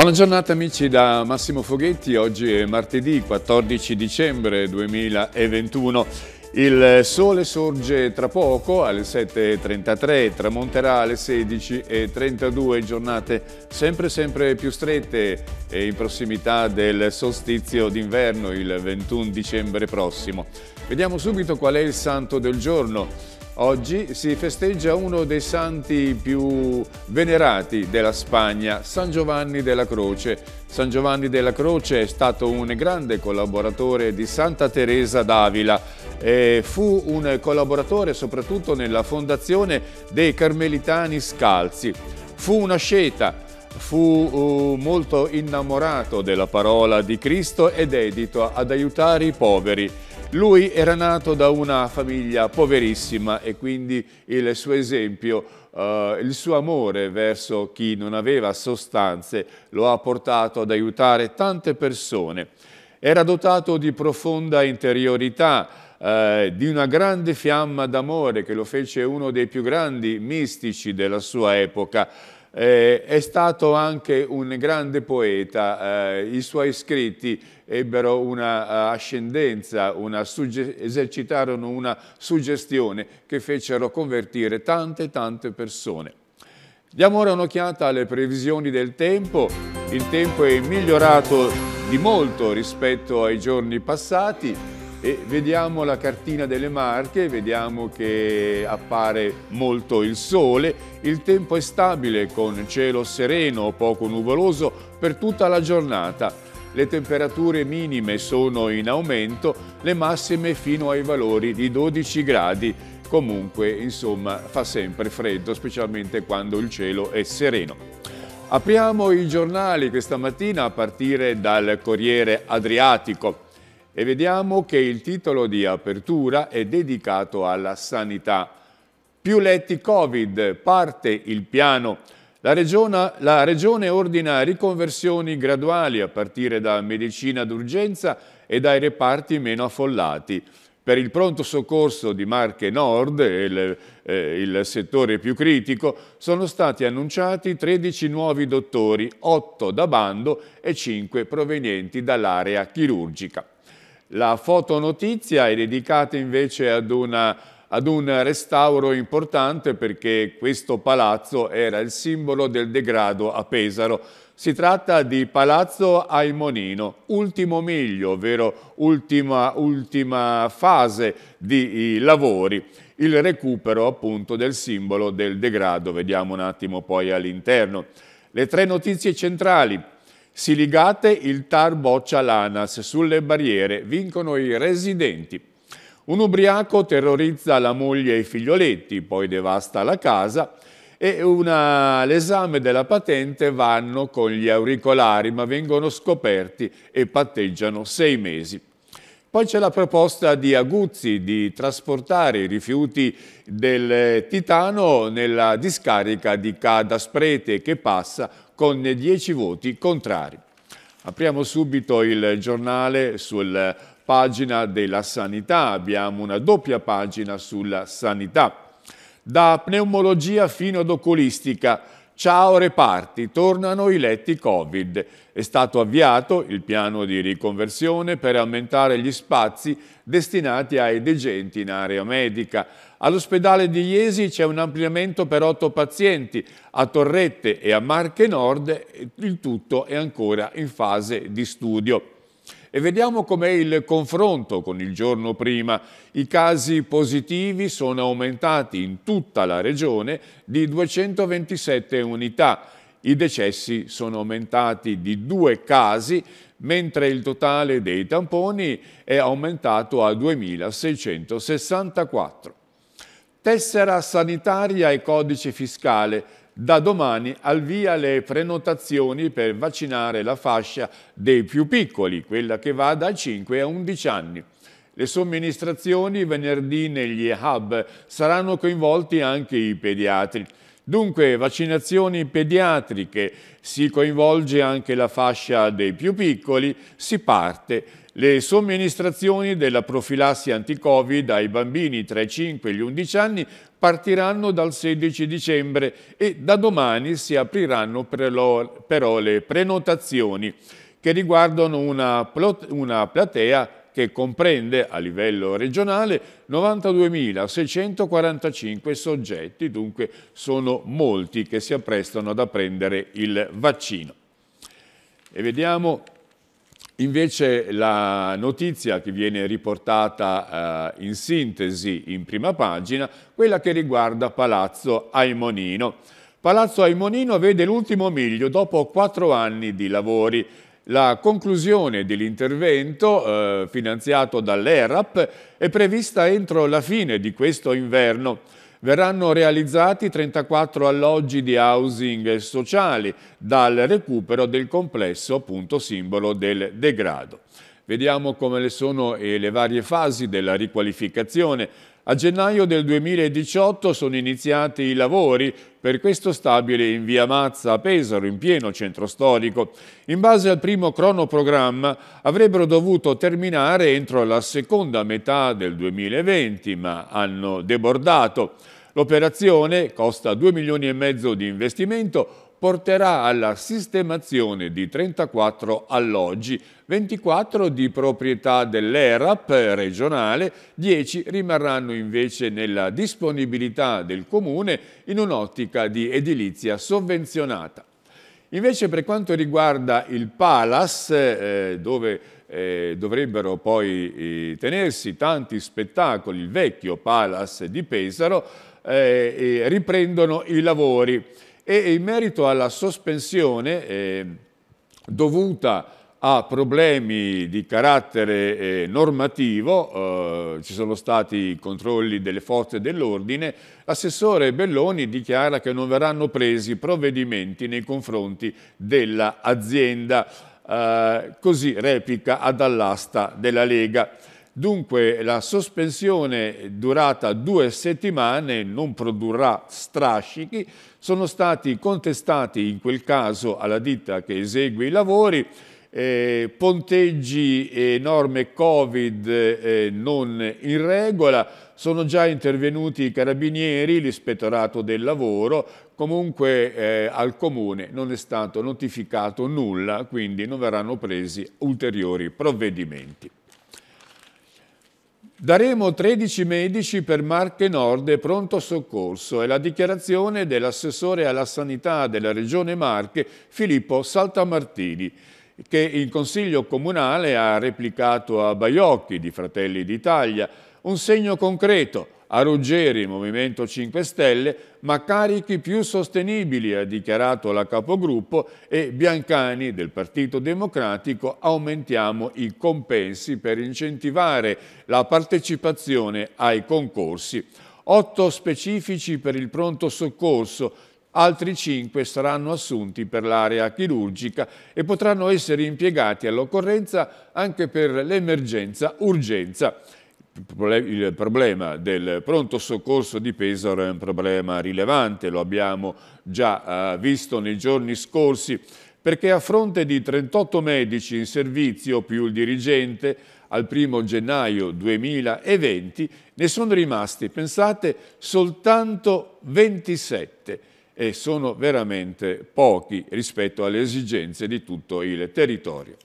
Buona giornata amici da Massimo Foghetti, oggi è martedì 14 dicembre 2021. Il sole sorge tra poco alle 7.33, tramonterà alle 16.32, giornate sempre sempre più strette e in prossimità del solstizio d'inverno il 21 dicembre prossimo. Vediamo subito qual è il santo del giorno. Oggi si festeggia uno dei santi più venerati della Spagna, San Giovanni della Croce. San Giovanni della Croce è stato un grande collaboratore di Santa Teresa d'Avila e fu un collaboratore soprattutto nella fondazione dei Carmelitani Scalzi. Fu una scelta fu uh, molto innamorato della parola di Cristo ed dedito ad aiutare i poveri. Lui era nato da una famiglia poverissima e quindi il suo esempio, eh, il suo amore verso chi non aveva sostanze lo ha portato ad aiutare tante persone. Era dotato di profonda interiorità, eh, di una grande fiamma d'amore che lo fece uno dei più grandi mistici della sua epoca eh, è stato anche un grande poeta, eh, i suoi scritti ebbero un'ascendenza, una, eh, una esercitarono una suggestione che fecero convertire tante tante persone. Diamo ora un'occhiata alle previsioni del tempo. Il tempo è migliorato di molto rispetto ai giorni passati. E vediamo la cartina delle Marche, vediamo che appare molto il sole, il tempo è stabile con cielo sereno o poco nuvoloso per tutta la giornata. Le temperature minime sono in aumento, le massime fino ai valori di 12 gradi. Comunque, insomma, fa sempre freddo, specialmente quando il cielo è sereno. Apriamo i giornali questa mattina a partire dal Corriere Adriatico e vediamo che il titolo di apertura è dedicato alla sanità. Più letti Covid, parte il piano. La regione, la regione ordina riconversioni graduali a partire da medicina d'urgenza e dai reparti meno affollati. Per il pronto soccorso di Marche Nord, il, eh, il, settore più critico, sono stati annunciati 13 nuovi dottori, 8 da bando e 5 provenienti dall'area chirurgica. La fotonotizia è dedicata invece ad, una, ad un restauro importante perché questo palazzo era il simbolo del degrado a Pesaro. Si tratta di Palazzo Aimonino, ultimo miglio, ovvero ultima, ultima fase di lavori, il recupero appunto del simbolo del degrado, vediamo un attimo poi all'interno. Le tre notizie centrali, Siligate il TAR boccia l'ANAS sulle barriere, vincono i residenti. Un ubriaco terrorizza la moglie e i figlioletti, poi devasta la casa e l'esame della patente vanno con gli auricolari, ma vengono scoperti e patteggiano sei mesi. Poi c'è la proposta di Aguzzi di trasportare i rifiuti del titano nella discarica di Cada Sprete che passa con 10 voti contrari. Apriamo subito il giornale sulla pagina della sanità, abbiamo una doppia pagina sulla sanità. Da pneumologia fino ad oculistica, Ciao reparti, tornano i letti Covid. È stato avviato il piano di riconversione per aumentare gli spazi destinati ai degenti in area medica. All'ospedale di Iesi c'è un ampliamento per otto pazienti, a Torrette e a Marche Nord eh, il tutto è ancora in fase di studio. E vediamo com'è il confronto con il giorno prima. I casi positivi sono aumentati in tutta la regione di 227 unità. I decessi sono aumentati di due casi, mentre il totale dei tamponi è aumentato a 2.664. Tessera sanitaria e codice fiscale da domani al via le prenotazioni per vaccinare la fascia dei più piccoli, quella che va da 5 a 11 anni. Le somministrazioni venerdì negli hub saranno coinvolti anche i pediatri. Dunque, vaccinazioni pediatriche, si coinvolge anche la fascia dei più piccoli, si parte. Le somministrazioni della profilassi anti-Covid ai bambini tra i 5 e gli 11 anni partiranno dal 16 dicembre e da domani si apriranno però le prenotazioni che riguardano una, una platea che comprende a livello regionale 92.645 soggetti, dunque sono molti che si apprestano ad apprendere il vaccino. E vediamo Invece la notizia che viene riportata eh, in sintesi in prima pagina, quella che riguarda Palazzo Aimonino. Palazzo Aimonino vede l'ultimo miglio dopo quattro anni di lavori. La conclusione dell'intervento, eh, finanziato dall'ERAP, è prevista entro la fine di questo inverno. Verranno realizzati 34 alloggi di housing sociali dal recupero del complesso appunto simbolo del degrado. Vediamo come le sono le varie fasi della riqualificazione. A gennaio del 2018 sono iniziati i lavori per questo stabile in via Mazza a Pesaro, in pieno centro storico. In base al primo cronoprogramma avrebbero dovuto terminare entro la seconda metà del 2020, ma hanno debordato. L'operazione costa 2 milioni e mezzo di investimento, porterà alla sistemazione di 34 alloggi, 24 di proprietà dell'ERAP regionale, 10 rimarranno invece nella disponibilità del Comune in un'ottica di edilizia sovvenzionata. Invece per quanto riguarda il Palace, eh, dove eh, dovrebbero poi eh, tenersi tanti spettacoli, il vecchio Palace di Pesaro, eh, riprendono i lavori e in merito alla sospensione eh, dovuta a problemi di carattere eh, normativo, eh, ci sono stati i controlli delle forze dell'ordine, l'assessore Belloni dichiara che non verranno presi provvedimenti nei confronti dell'azienda, eh, così replica ad all'asta della Lega. Dunque la sospensione durata due settimane non produrrà strascichi, sono stati contestati in quel caso alla ditta che esegue i lavori eh, ponteggi e norme Covid eh, non in regola, sono già intervenuti i carabinieri, l'ispettorato del lavoro, comunque eh, al comune non è stato notificato nulla, quindi non verranno presi ulteriori provvedimenti. Daremo 13 medici per Marche Nord e pronto soccorso. È la dichiarazione dell'assessore alla sanità della regione Marche, Filippo Saltamartini che il Consiglio Comunale ha replicato a Baiocchi di Fratelli d'Italia un segno concreto a Ruggeri, Movimento 5 Stelle, ma carichi più sostenibili, ha dichiarato la capogruppo, e Biancani del Partito Democratico aumentiamo i compensi per incentivare la partecipazione ai concorsi. Otto specifici per il pronto soccorso, altri cinque saranno assunti per l'area chirurgica e potranno essere impiegati all'occorrenza anche per l'emergenza urgenza il problema del pronto soccorso di Pesaro è un problema rilevante, lo abbiamo già eh, visto nei giorni scorsi, perché a fronte di 38 medici in servizio più il dirigente al 1 gennaio 2020 ne sono rimasti, pensate, soltanto 27 e sono veramente pochi rispetto alle esigenze di tutto il territorio.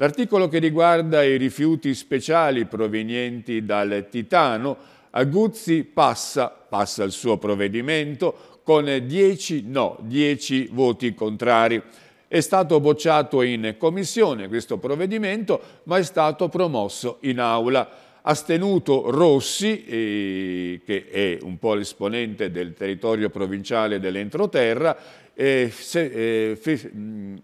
L'articolo che riguarda i rifiuti speciali provenienti dal titano, Aguzzi passa, passa il suo provvedimento, con 10 no, 10 voti contrari. È stato bocciato in commissione questo provvedimento, ma è stato promosso in aula astenuto Rossi, eh, che è un po' l'esponente del territorio provinciale dell'entroterra, eh, se, eh, fe, mh,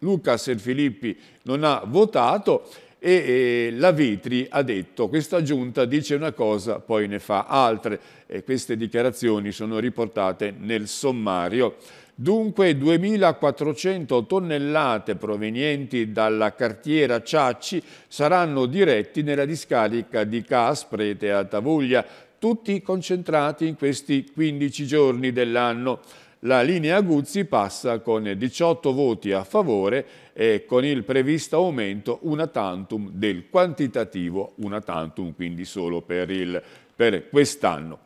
Lucas e Filippi non ha votato e, e la Vitri ha detto questa giunta dice una cosa poi ne fa altre e queste dichiarazioni sono riportate nel sommario. Dunque 2.400 tonnellate provenienti dalla cartiera Ciacci saranno diretti nella discarica di Casprete a Tavuglia, tutti concentrati in questi 15 giorni dell'anno la linea Guzzi passa con 18 voti a favore e con il previsto aumento una tantum del quantitativo una tantum, quindi solo per, per quest'anno.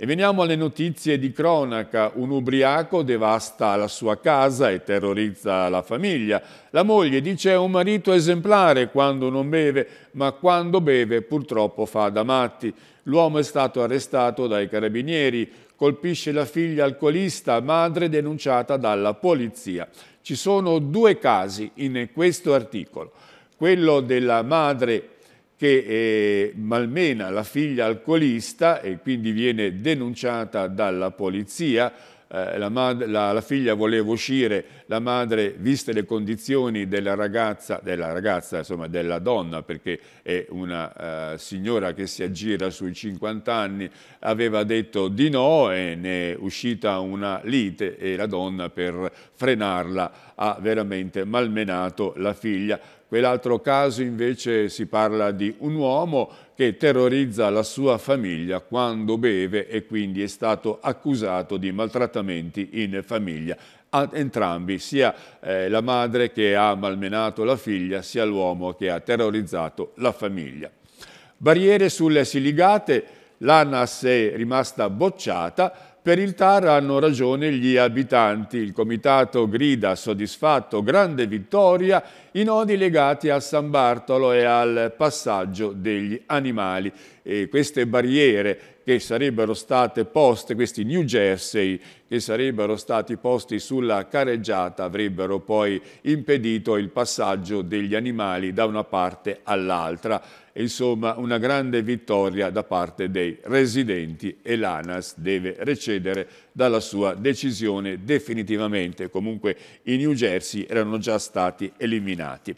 E veniamo alle notizie di cronaca. Un ubriaco devasta la sua casa e terrorizza la famiglia. La moglie dice è un marito esemplare quando non beve, ma quando beve purtroppo fa da matti. L'uomo è stato arrestato dai carabinieri. Colpisce la figlia alcolista, madre denunciata dalla polizia. Ci sono due casi in questo articolo. Quello della madre che eh, malmena la figlia alcolista e quindi viene denunciata dalla polizia. Eh, la, la, la, figlia voleva uscire la madre, viste le condizioni della ragazza, della ragazza, insomma della donna, perché è una eh, signora che si aggira sui 50 anni, aveva detto di no e ne è uscita una lite e la donna per frenarla ha veramente malmenato la figlia. Quell'altro caso invece si parla di un uomo che terrorizza la sua famiglia quando beve e quindi è stato accusato di maltrattamenti in famiglia a entrambi, sia eh, la madre che ha malmenato la figlia, sia l'uomo che ha terrorizzato la famiglia. Barriere sulle siligate, l'ANAS è rimasta bocciata, per il TAR hanno ragione gli abitanti. Il comitato grida soddisfatto grande vittoria i nodi legati a San Bartolo e al passaggio degli animali. E queste barriere che sarebbero state poste, questi New Jersey, che sarebbero stati posti sulla careggiata avrebbero poi impedito il passaggio degli animali da una parte all'altra. Insomma, una grande vittoria da parte dei residenti e l'ANAS deve recedere dalla sua decisione definitivamente. Comunque i New Jersey erano già stati eliminati.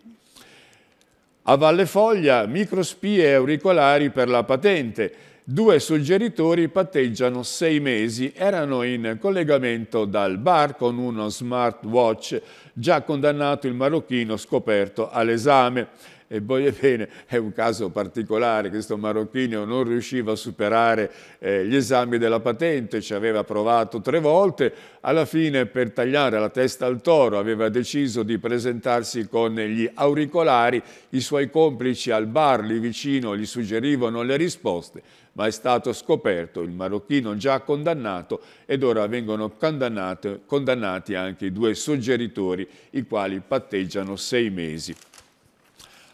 A Valle Foglia, microspie auricolari per la patente. Due suggeritori patteggiano sei mesi, erano in collegamento dal bar con uno smartwatch, già condannato il marocchino scoperto all'esame. E voglio bene, è un caso particolare, questo marocchino non riusciva a superare eh, gli esami della patente, ci aveva provato tre volte, alla fine per tagliare la testa al toro aveva deciso di presentarsi con gli auricolari, i suoi complici al bar lì vicino gli suggerivano le risposte, ma è stato scoperto il marocchino già condannato ed ora vengono condannati anche i due suggeritori, i quali patteggiano sei mesi.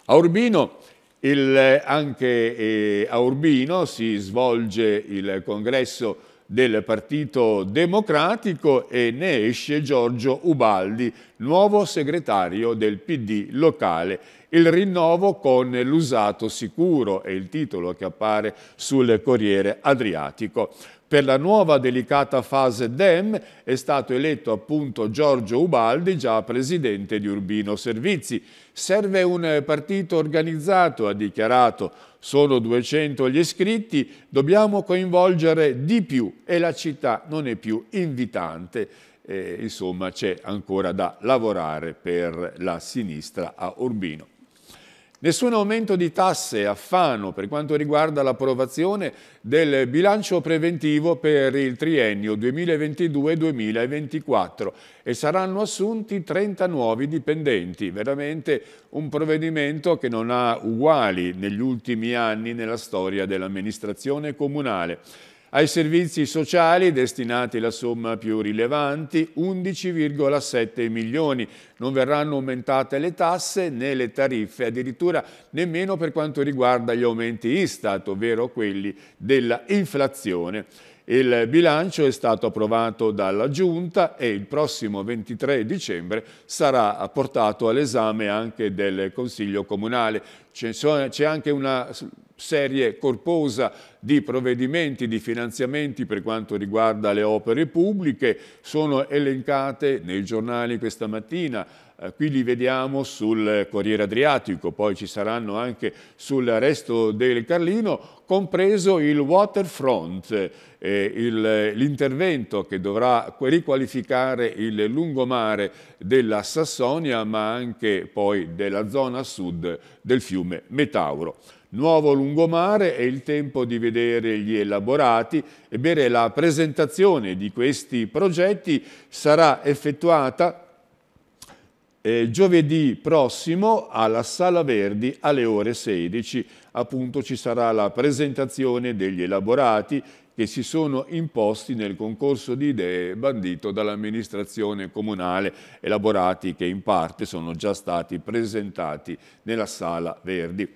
A Urbino, il, eh, anche eh, a Urbino si svolge il congresso del Partito Democratico e ne esce Giorgio Ubaldi, nuovo segretario del PD locale. Il rinnovo con l'usato sicuro è il titolo che appare sul Corriere Adriatico. Per la nuova delicata fase DEM è stato eletto appunto Giorgio Ubaldi, già presidente di Urbino Servizi. Serve un partito organizzato, ha dichiarato sono 200 gli iscritti, dobbiamo coinvolgere di più e la città non è più invitante. Eh, insomma c'è ancora da lavorare per la sinistra a Urbino. Nessun aumento di tasse a Fano per quanto riguarda l'approvazione del bilancio preventivo per il triennio 2022-2024 e saranno assunti 30 nuovi dipendenti. Veramente un provvedimento che non ha uguali negli ultimi anni nella storia dell'amministrazione comunale ai servizi sociali destinati la somma più rilevanti, 11,7 milioni. Non verranno aumentate le tasse né le tariffe, addirittura nemmeno per quanto riguarda gli aumenti Istat, ovvero quelli dell'inflazione. Il bilancio è stato approvato dalla Giunta e il prossimo 23 dicembre sarà portato all'esame anche del Consiglio Comunale. C'è anche una serie corposa di provvedimenti, di finanziamenti per quanto riguarda le opere pubbliche, sono elencate nei giornali questa mattina, eh, qui li vediamo sul Corriere Adriatico, poi ci saranno anche sul resto del Carlino, compreso il waterfront, eh, l'intervento che dovrà riqualificare il lungomare della Sassonia ma anche poi della zona sud del fiume Metauro. Nuovo lungomare è il tempo di vedere gli elaborati, ebbene la presentazione di questi progetti sarà effettuata eh, giovedì prossimo alla Sala Verdi alle ore 16. Appunto ci sarà la presentazione degli elaborati che si sono imposti nel concorso di idee bandito dall'amministrazione comunale, elaborati che in parte sono già stati presentati nella Sala Verdi.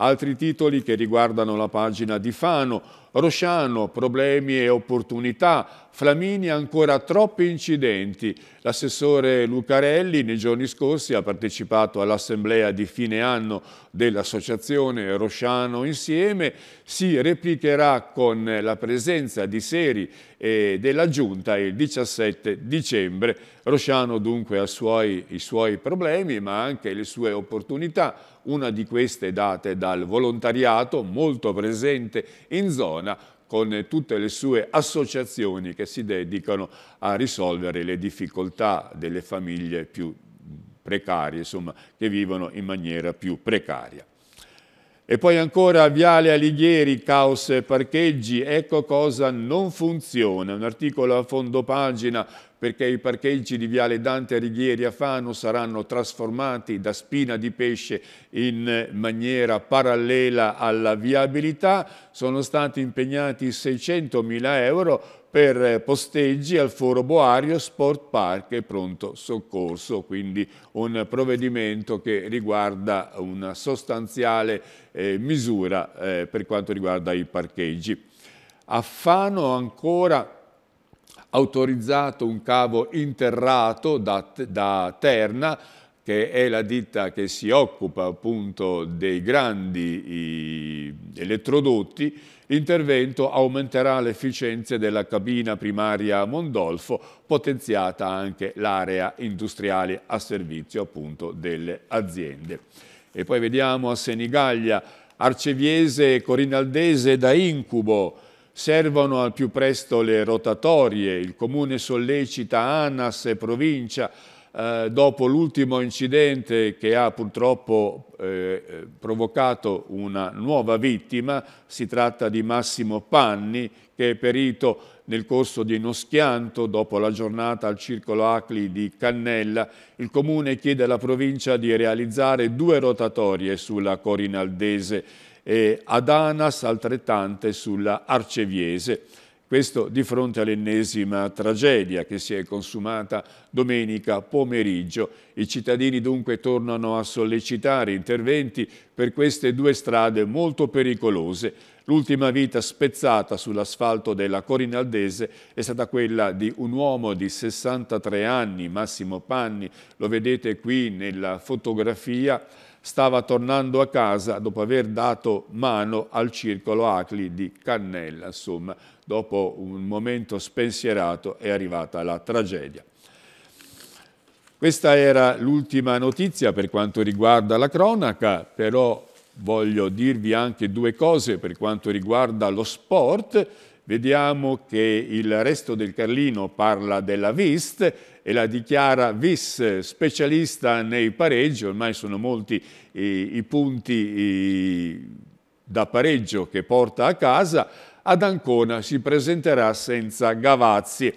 Altri titoli che riguardano la pagina di Fano, Rosciano problemi e opportunità, Flamini ancora troppi incidenti. L'assessore Lucarelli nei giorni scorsi ha partecipato all'assemblea di fine anno dell'associazione Rosciano Insieme, si replicherà con la presenza di Seri e della Giunta il 17 dicembre. Rosciano dunque ha suoi, i suoi problemi ma anche le sue opportunità, una di queste date dal volontariato molto presente in zona zona con tutte le sue associazioni che si dedicano a risolvere le difficoltà delle famiglie più precarie, insomma, che vivono in maniera più precaria. E poi ancora Viale Alighieri, caos parcheggi, ecco cosa non funziona. Un articolo a fondo pagina perché i parcheggi di Viale Dante Righieri a Fano saranno trasformati da spina di pesce in maniera parallela alla viabilità. Sono stati impegnati 600.000 euro per posteggi al Foro Boario, Sport Park e Pronto Soccorso, quindi un provvedimento che riguarda una sostanziale eh, misura eh, per quanto riguarda i parcheggi. A Fano ancora autorizzato un cavo interrato da, da Terna, che è la ditta che si occupa appunto dei grandi elettrodotti, l'intervento aumenterà l'efficienza della cabina primaria Mondolfo, potenziata anche l'area industriale a servizio appunto delle aziende. E poi vediamo a Senigallia, Arceviese e Corinaldese da incubo, Servono al più presto le rotatorie, il comune sollecita ANAS e provincia eh, dopo l'ultimo incidente che ha purtroppo eh, provocato una nuova vittima, si tratta di Massimo Panni che è perito nel corso di uno schianto dopo la giornata al circolo Acli di Cannella, il comune chiede alla provincia di realizzare due rotatorie sulla Corinaldese e ad Anas altrettante sulla Arceviese. Questo di fronte all'ennesima tragedia che si è consumata domenica pomeriggio. I cittadini dunque tornano a sollecitare interventi per queste due strade molto pericolose. L'ultima vita spezzata sull'asfalto della Corinaldese è stata quella di un uomo di 63 anni, Massimo Panni, lo vedete qui nella fotografia, stava tornando a casa dopo aver dato mano al circolo Acli di Cannella, insomma, dopo un momento spensierato è arrivata la tragedia. Questa era l'ultima notizia per quanto riguarda la cronaca, però Voglio dirvi anche due cose per quanto riguarda lo sport. Vediamo che il resto del Carlino parla della Vist e la dichiara Vis specialista nei pareggi. Ormai sono molti i, eh, i punti i, eh, da pareggio che porta a casa. Ad Ancona si presenterà senza Gavazzi.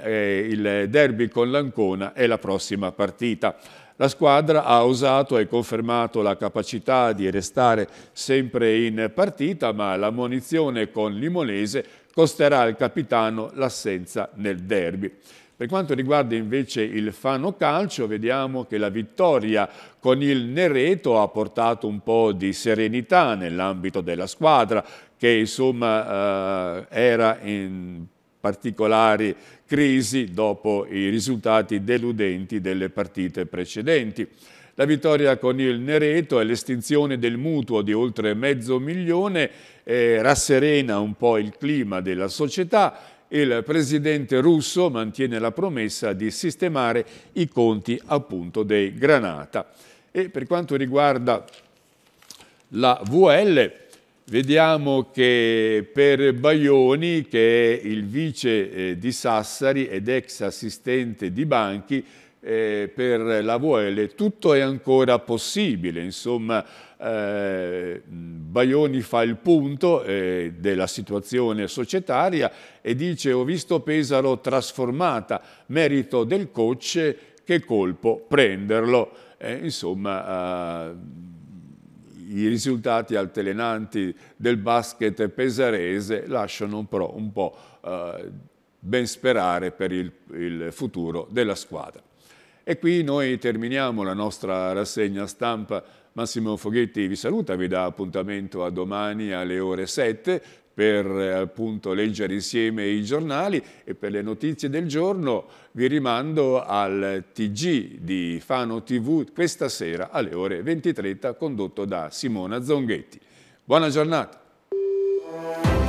Eh, il derby con l'Ancona è la prossima partita. La squadra ha usato e confermato la capacità di restare sempre in partita, ma la munizione con Limonese costerà al capitano l'assenza nel derby. Per quanto riguarda invece il Fano Calcio, vediamo che la vittoria con il Nereto ha portato un po' di serenità nell'ambito della squadra, che insomma eh, era in particolari crisi dopo i risultati deludenti delle partite precedenti. La vittoria con il Nereto e l'estinzione del mutuo di oltre mezzo milione eh, rasserena un po' il clima della società. Il presidente russo mantiene la promessa di sistemare i conti appunto dei Granata. E per quanto riguarda la VL, vediamo che per Baioni, che è il vice eh, di Sassari ed ex assistente di Banchi, eh, per la VL tutto è ancora possibile, insomma eh, Baioni fa il punto eh, della situazione societaria e dice ho visto Pesaro trasformata, merito del coach, che colpo prenderlo. Eh, insomma eh, i risultati altelenanti del basket pesarese lasciano però un po' eh, ben sperare per il, il futuro della squadra. E qui noi terminiamo la nostra rassegna stampa Massimo Foghetti vi saluta, vi dà appuntamento a domani alle ore 7 per eh, appunto leggere insieme i giornali e per le notizie del giorno vi rimando al TG di Fano TV questa sera alle ore 20.30 condotto da Simona Zonghetti. Buona giornata!